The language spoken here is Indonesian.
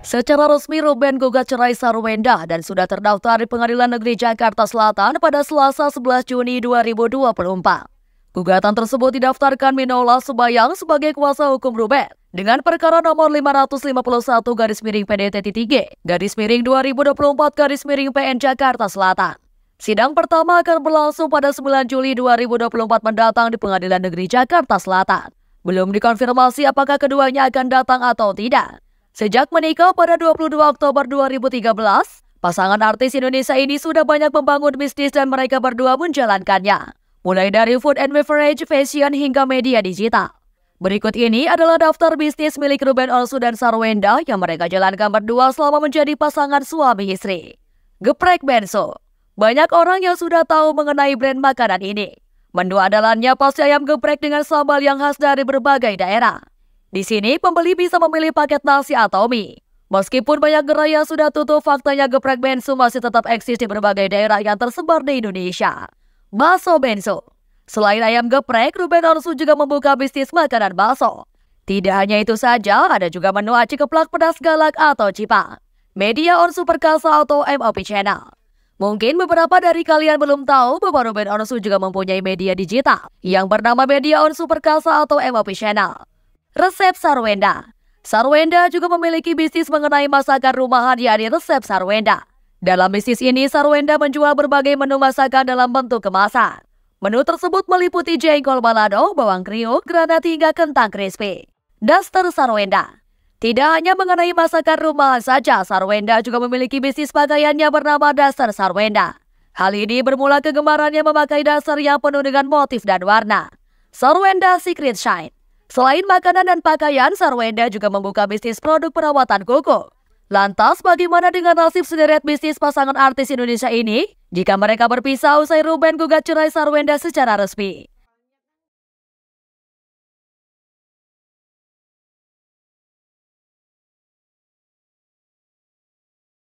Secara resmi Ruben gugat cerai Sarwenda dan sudah terdaftar di Pengadilan Negeri Jakarta Selatan pada Selasa 11 Juni 2024. Gugatan tersebut didaftarkan Minola Subayang sebagai kuasa hukum Ruben dengan perkara nomor 551 garis miring PDT T3 garis miring 2024 garis miring PN Jakarta Selatan. Sidang pertama akan berlangsung pada 9 Juli 2024 mendatang di Pengadilan Negeri Jakarta Selatan. Belum dikonfirmasi apakah keduanya akan datang atau tidak. Sejak menikah pada 22 Oktober 2013, pasangan artis Indonesia ini sudah banyak membangun bisnis dan mereka berdua menjalankannya. Mulai dari food and beverage, fashion, hingga media digital. Berikut ini adalah daftar bisnis milik Ruben Onsu dan Sarwenda yang mereka jalankan berdua selama menjadi pasangan suami istri. Geprek Benso Banyak orang yang sudah tahu mengenai brand makanan ini. Menu andalannya pasti ayam geprek dengan sambal yang khas dari berbagai daerah. Di sini, pembeli bisa memilih paket nasi atau mie. Meskipun banyak gerai yang sudah tutup, faktanya geprek bensu masih tetap eksis di berbagai daerah yang tersebar di Indonesia. Baso Bensu Selain ayam geprek, Ruben Onsu juga membuka bisnis makanan baso. Tidak hanya itu saja, ada juga menu aci keplak pedas galak atau cipak. Media Onsu Perkasa atau MOP Channel. Mungkin beberapa dari kalian belum tahu bahwa Ruben Onsu juga mempunyai media digital yang bernama Media Onsu Perkasa atau MOP Channel. Resep Sarwenda Sarwenda juga memiliki bisnis mengenai masakan rumahan yakni Resep Sarwenda. Dalam bisnis ini, Sarwenda menjual berbagai menu masakan dalam bentuk kemasan. Menu tersebut meliputi jengkol balado, bawang kriuk, granat hingga kentang crispy. Daster Sarwenda Tidak hanya mengenai masakan rumahan saja, Sarwenda juga memiliki bisnis pakaiannya bernama Daster Sarwenda. Hal ini bermula kegemarannya memakai dasar yang penuh dengan motif dan warna. Sarwenda Secret Shine Selain makanan dan pakaian, Sarwenda juga membuka bisnis produk perawatan kuku. Lantas bagaimana dengan nasib sederet bisnis pasangan artis Indonesia ini? Jika mereka berpisah usai Ruben gugat cerai Sarwenda secara resmi.